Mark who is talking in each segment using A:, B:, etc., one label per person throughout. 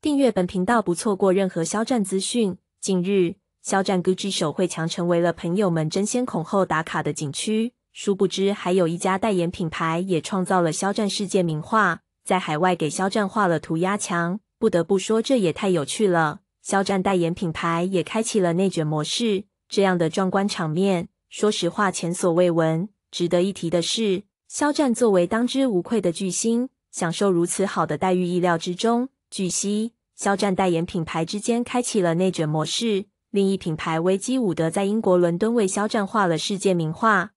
A: 订阅本频道，不错过任何肖战资讯。近日，肖战 Gucci 手绘墙成为了朋友们争先恐后打卡的景区。殊不知，还有一家代言品牌也创造了肖战世界名画，在海外给肖战画了涂鸦墙。不得不说，这也太有趣了。肖战代言品牌也开启了内卷模式，这样的壮观场面，说实话，前所未闻。值得一提的是，肖战作为当之无愧的巨星，享受如此好的待遇，意料之中。据悉，肖战代言品牌之间开启了内卷模式。另一品牌维基伍德在英国伦敦为肖战画了世界名画，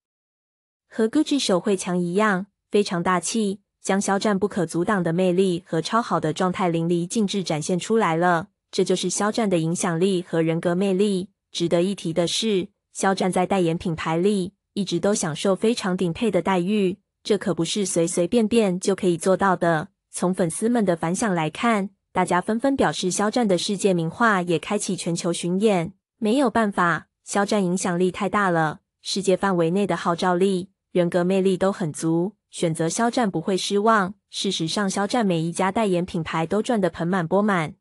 A: 和 GUCCI 手绘墙一样，非常大气，将肖战不可阻挡的魅力和超好的状态淋漓尽致展现出来了。这就是肖战的影响力和人格魅力。值得一提的是，肖战在代言品牌里一直都享受非常顶配的待遇，这可不是随随便便就可以做到的。从粉丝们的反响来看，大家纷纷表示肖战的世界名画也开启全球巡演。没有办法，肖战影响力太大了，世界范围内的号召力、人格魅力都很足，选择肖战不会失望。事实上，肖战每一家代言品牌都赚得盆满钵满，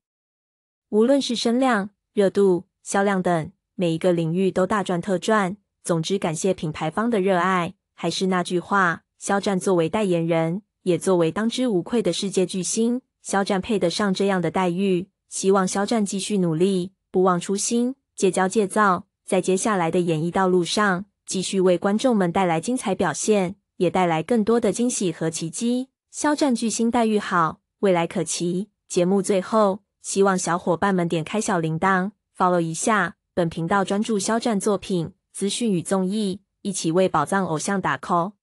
A: 无论是声量、热度、销量等每一个领域都大赚特赚。总之，感谢品牌方的热爱。还是那句话，肖战作为代言人。也作为当之无愧的世界巨星，肖战配得上这样的待遇。希望肖战继续努力，不忘初心，戒骄戒躁，在接下来的演艺道路上，继续为观众们带来精彩表现，也带来更多的惊喜和奇迹。肖战巨星待遇好，未来可期。节目最后，希望小伙伴们点开小铃铛，follow 一下本频道，专注肖战作品资讯与综艺，一起为宝藏偶像打 call。